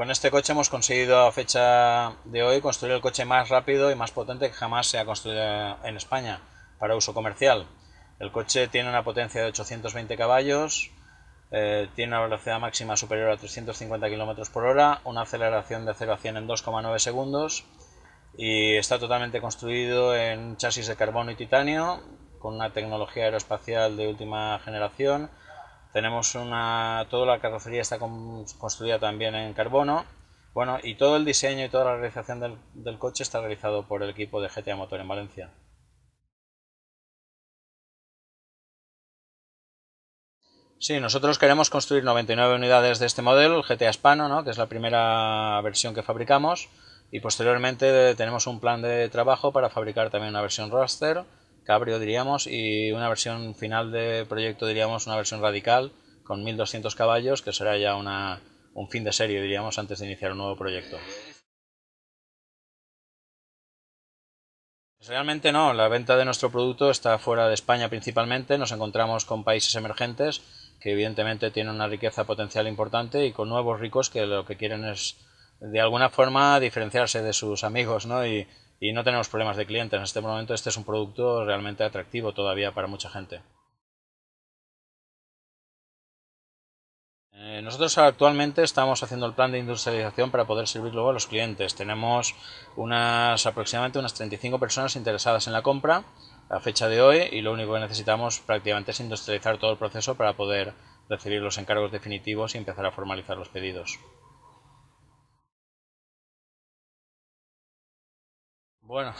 con este coche hemos conseguido a fecha de hoy construir el coche más rápido y más potente que jamás se ha construido en España para uso comercial. El coche tiene una potencia de 820 caballos, eh, tiene una velocidad máxima superior a 350 km por hora, una aceleración de 0 a 100 en 2,9 segundos y está totalmente construido en chasis de carbono y titanio con una tecnología aeroespacial de última generación tenemos una, toda la carrocería está construida también en carbono. Bueno, y todo el diseño y toda la realización del, coche está realizado por el equipo de GTA Motor en Valencia. Sí, nosotros queremos construir 99 unidades de este modelo, el GTA Spano, ¿no? que es la primera versión que fabricamos, y posteriormente tenemos un plan de trabajo para fabricar también una versión Raster cabrio diríamos y una versión final de proyecto diríamos una versión radical con 1200 caballos que será ya una, un fin de serie diríamos antes de iniciar un nuevo proyecto. Pues realmente no, la venta de nuestro producto está fuera de España principalmente, nos encontramos con países emergentes que evidentemente tienen una riqueza potencial importante y con nuevos ricos que lo que quieren es de alguna forma diferenciarse de sus amigos ¿no? y, y no tenemos problemas de clientes. En este momento este es un producto realmente atractivo todavía para mucha gente. Eh, nosotros actualmente estamos haciendo el plan de industrialización para poder servir luego a los clientes. Tenemos unas aproximadamente unas 35 personas interesadas en la compra a fecha de hoy y lo único que necesitamos prácticamente es industrializar todo el proceso para poder recibir los encargos definitivos y empezar a formalizar los pedidos. Bueno,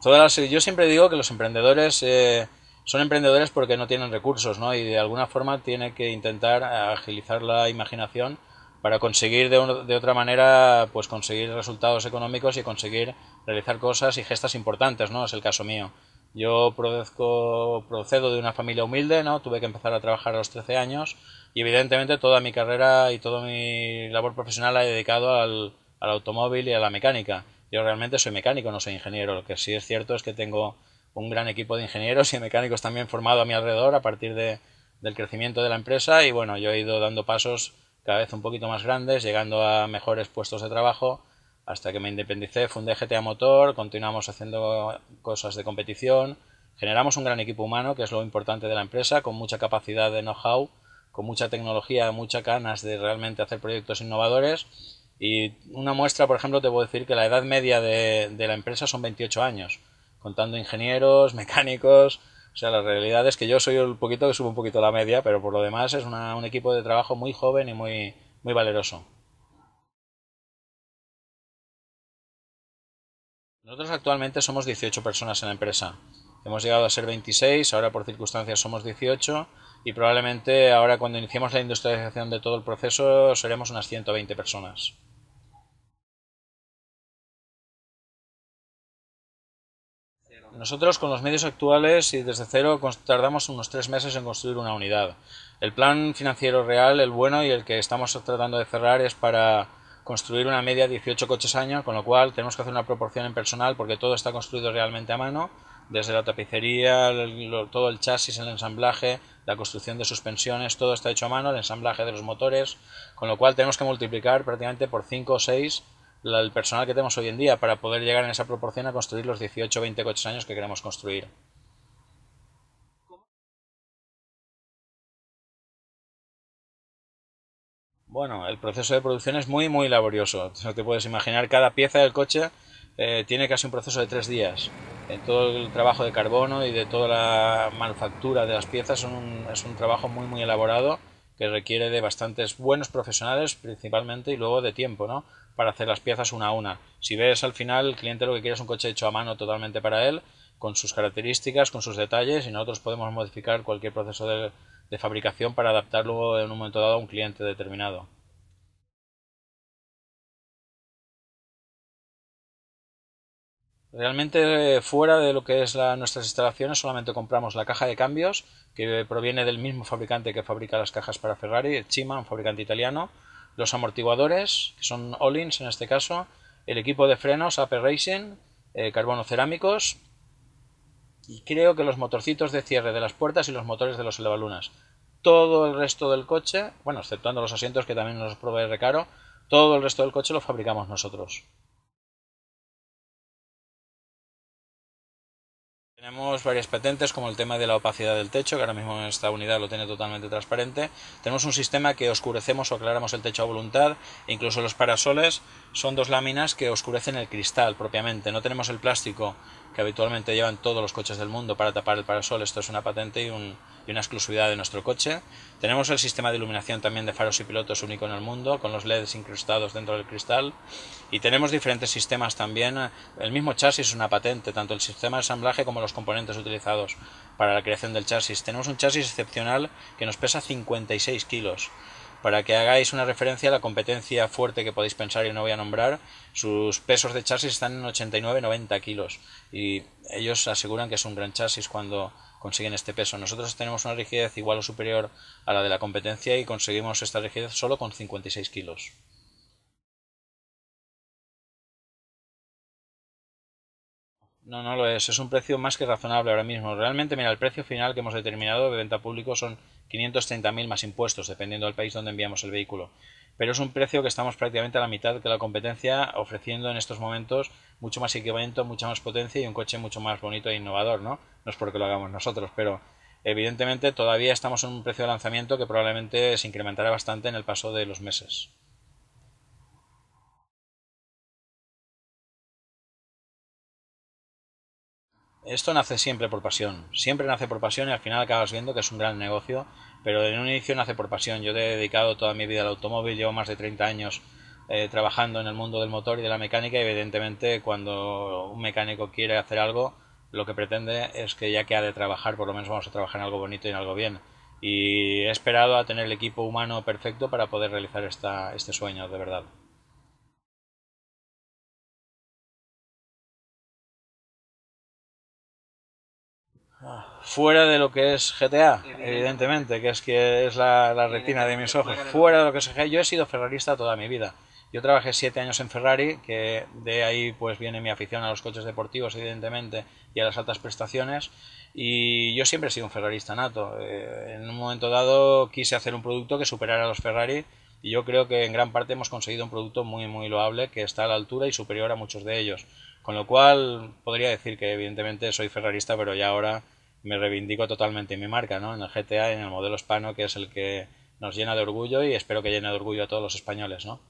yo siempre digo que los emprendedores eh, son emprendedores porque no tienen recursos, Y de alguna forma tiene que intentar agilizar la imaginación para conseguir de, de, otra manera, pues conseguir resultados económicos y conseguir realizar cosas y gestas importantes, ¿no? Es el caso mío. Yo procedo de una familia humilde, ¿no? Tuve que empezar a trabajar a los 13 años y evidentemente toda mi carrera y toda mi labor profesional la he dedicado al automóvil y a la mecánica. Yo realmente soy mecánico, no soy ingeniero. Lo que sí es cierto es que tengo un gran equipo de ingenieros y mecánicos también formado a mi alrededor a partir de, del crecimiento de la empresa y bueno, yo he ido dando pasos cada vez un poquito más grandes, llegando a mejores puestos de trabajo hasta que me independicé, fundé GTA Motor, continuamos haciendo cosas de competición, generamos un gran equipo humano, que es lo importante de la empresa, con mucha capacidad de know-how, con mucha tecnología, muchas ganas de realmente hacer proyectos innovadores y una muestra, por ejemplo, te puedo decir que la edad media de, la empresa son 28 años, contando ingenieros, mecánicos. O sea, la realidad es que yo soy el poquito que subo un poquito la media, pero por lo demás es un equipo de trabajo muy joven y muy, muy valeroso. Nosotros actualmente somos 18 personas en la empresa. Hemos llegado a ser 26, ahora por circunstancias somos 18 y probablemente ahora cuando iniciemos la industrialización de todo el proceso seremos unas 120 personas. Nosotros con los medios actuales y desde cero tardamos unos tres meses en construir una unidad. El plan financiero real, el bueno y el que estamos tratando de cerrar es para construir una media de 18 coches año, con lo cual tenemos que hacer una proporción en personal porque todo está construido realmente a mano, desde la tapicería, todo el chasis, el ensamblaje, la construcción de suspensiones, todo está hecho a mano, el ensamblaje de los motores, con lo cual tenemos que multiplicar prácticamente por cinco o 6 el personal que tenemos hoy en día para poder llegar en esa proporción a construir los 18 o 20 coches años que queremos construir. Bueno, el proceso de producción es muy, muy laborioso. No te puedes imaginar, cada pieza del coche eh, tiene casi un proceso de tres días. En todo el trabajo de carbono y de toda la manufactura de las piezas es un trabajo muy, muy elaborado que requiere de bastantes buenos profesionales principalmente y luego de tiempo, ¿no? Para hacer las piezas una a una. Si ves al final, el cliente lo que quiere es un coche hecho a mano totalmente para él, con sus características, con sus detalles y nosotros podemos modificar cualquier proceso de, de fabricación para adaptarlo en un momento dado a un cliente determinado. Realmente fuera de lo que es nuestras instalaciones solamente compramos la caja de cambios que proviene del mismo fabricante que fabrica las cajas para Ferrari, Chima, un fabricante italiano, los amortiguadores, que son Ollins en este caso, el equipo de frenos AP Racing, eh, carbono cerámicos y creo que los motorcitos de cierre de las puertas y los motores de los elevalunas. Todo el resto del coche, bueno, exceptuando los asientos que también nos provee Recaro, todo el resto del coche lo fabricamos nosotros. Tenemos varias patentes como el tema de la opacidad del techo, que ahora mismo esta unidad lo tiene totalmente transparente. Tenemos un sistema que oscurecemos o aclaramos el techo a voluntad, e incluso los parasoles son dos láminas que oscurecen el cristal propiamente. No tenemos el plástico que habitualmente llevan todos los coches del mundo para tapar el parasol, esto es una patente y un, una exclusividad de nuestro coche. Tenemos el sistema de iluminación también de faros y pilotos único en el mundo, con los LEDs incrustados dentro del cristal. Y tenemos diferentes sistemas también. El mismo chasis es una patente, tanto el sistema de ensamblaje como los componentes utilizados para la creación del chasis. Tenemos un chasis excepcional que nos pesa 56 kilos para que hagáis una referencia a la competencia fuerte que podéis pensar y no voy a nombrar, sus pesos de chasis están en 89-90 kilos y ellos aseguran que es un gran chasis cuando consiguen este peso. Nosotros tenemos una rigidez igual o superior a la de la competencia y conseguimos esta rigidez solo con 56 kilos. No, no lo es. Es un precio más que razonable ahora mismo. Realmente, mira, el precio final que hemos determinado de venta público son 530.000 más impuestos, dependiendo del país donde enviamos el vehículo. Pero es un precio que estamos prácticamente a la mitad de la competencia, ofreciendo en estos momentos mucho más equipamiento, mucha más potencia y un coche mucho más bonito e innovador, ¿no? No es porque lo hagamos nosotros, pero evidentemente todavía estamos en un precio de lanzamiento que probablemente se incrementará bastante en el paso de los meses. Esto nace siempre por pasión, siempre nace por pasión y al final acabas viendo que es un gran negocio, pero en un inicio nace por pasión. Yo te he dedicado toda mi vida al automóvil, llevo más de 30 años eh, trabajando en el mundo del motor y de la mecánica y evidentemente cuando un mecánico quiere hacer algo, lo que pretende es que ya que ha de trabajar, por lo menos vamos a trabajar en algo bonito y en algo bien. Y he esperado a tener el equipo humano perfecto para poder realizar esta, este sueño, de verdad. fuera de lo que es GTA, evidentemente, que es que es la, retina de mis ojos, fuera de lo que es GTA. Yo he sido ferrarista toda mi vida. Yo trabajé siete años en Ferrari, que de ahí pues, viene mi afición a los coches deportivos, evidentemente, y a las altas prestaciones. Y yo siempre he sido un ferrarista nato. Eh, en un momento dado quise hacer un producto que superara a los Ferrari y yo creo que en gran parte hemos conseguido un producto muy, muy loable que está a la altura y superior a muchos de ellos. Con lo cual podría decir que evidentemente soy ferrarista, pero ya ahora me reivindico totalmente en mi marca, ¿no? En el GTA, en el modelo hispano, que es el que nos llena de orgullo y espero que llene de orgullo a todos los españoles, ¿no?